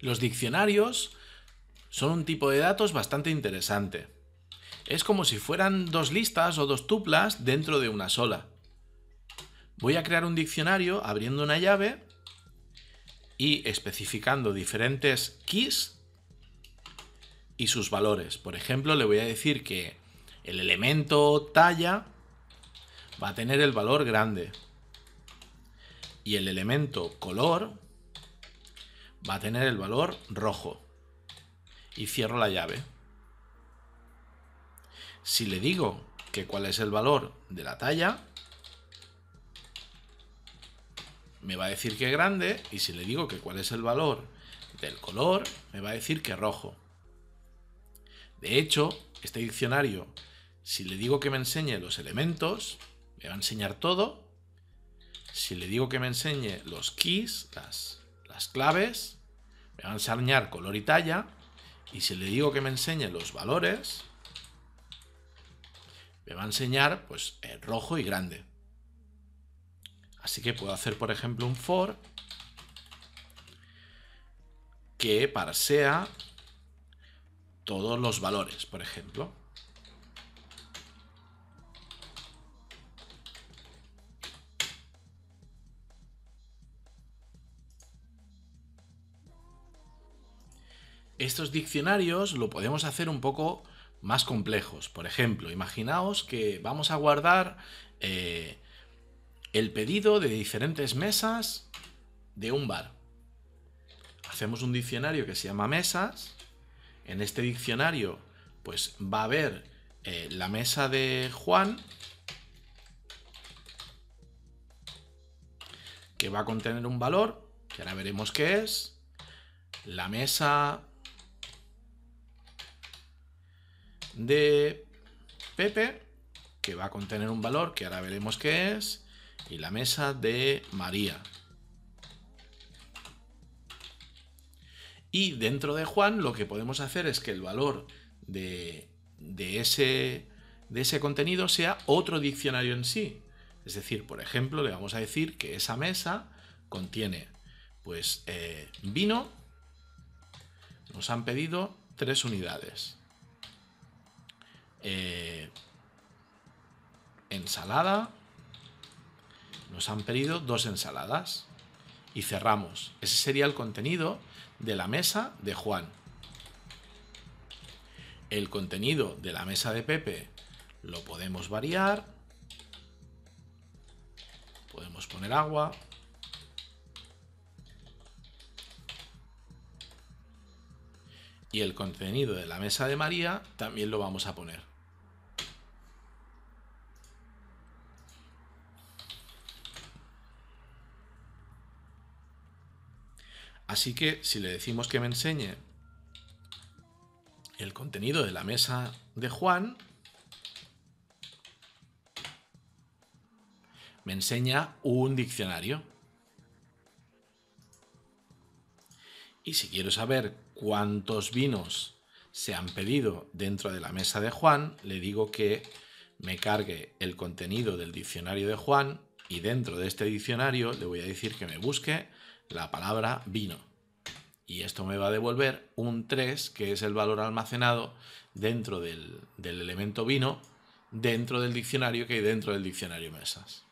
Los diccionarios son un tipo de datos bastante interesante. Es como si fueran dos listas o dos tuplas dentro de una sola. Voy a crear un diccionario abriendo una llave y especificando diferentes keys y sus valores. Por ejemplo, le voy a decir que el elemento talla va a tener el valor grande y el elemento color va a tener el valor rojo. Y cierro la llave. Si le digo que cuál es el valor de la talla, me va a decir que grande. Y si le digo que cuál es el valor del color, me va a decir que rojo. De hecho, este diccionario, si le digo que me enseñe los elementos, me va a enseñar todo. Si le digo que me enseñe los keys, las las claves, me va a enseñar color y talla, y si le digo que me enseñe los valores, me va a enseñar pues el eh, rojo y grande. Así que puedo hacer, por ejemplo, un for que parsea todos los valores, por ejemplo. Estos diccionarios lo podemos hacer un poco más complejos. Por ejemplo, imaginaos que vamos a guardar eh, el pedido de diferentes mesas de un bar. Hacemos un diccionario que se llama mesas. En este diccionario, pues va a haber eh, la mesa de Juan, que va a contener un valor, que ahora veremos qué es. La mesa de Pepe, que va a contener un valor que ahora veremos qué es, y la mesa de María. Y dentro de Juan lo que podemos hacer es que el valor de, de, ese, contenido sea otro diccionario en sí. Es decir, por ejemplo, le vamos a decir que esa mesa contiene pues eh, vino, nos han pedido tres unidades. Eh, ensalada. Nos han pedido dos ensaladas. Y cerramos. Ese sería el contenido de la mesa de Juan. El contenido de la mesa de Pepe lo podemos variar. Podemos poner agua. y el contenido de la mesa de María también lo vamos a poner. Así que si le decimos que me enseñe el contenido de la mesa de Juan, me enseña un diccionario. Y si quiero saber cuántos vinos se han pedido dentro de la mesa de Juan, le digo que me cargue el contenido del diccionario de Juan y dentro de este diccionario le voy a decir que me busque la palabra vino. Y esto me va a devolver un 3, que es el valor almacenado dentro del, del elemento vino, dentro del diccionario que hay dentro del diccionario mesas.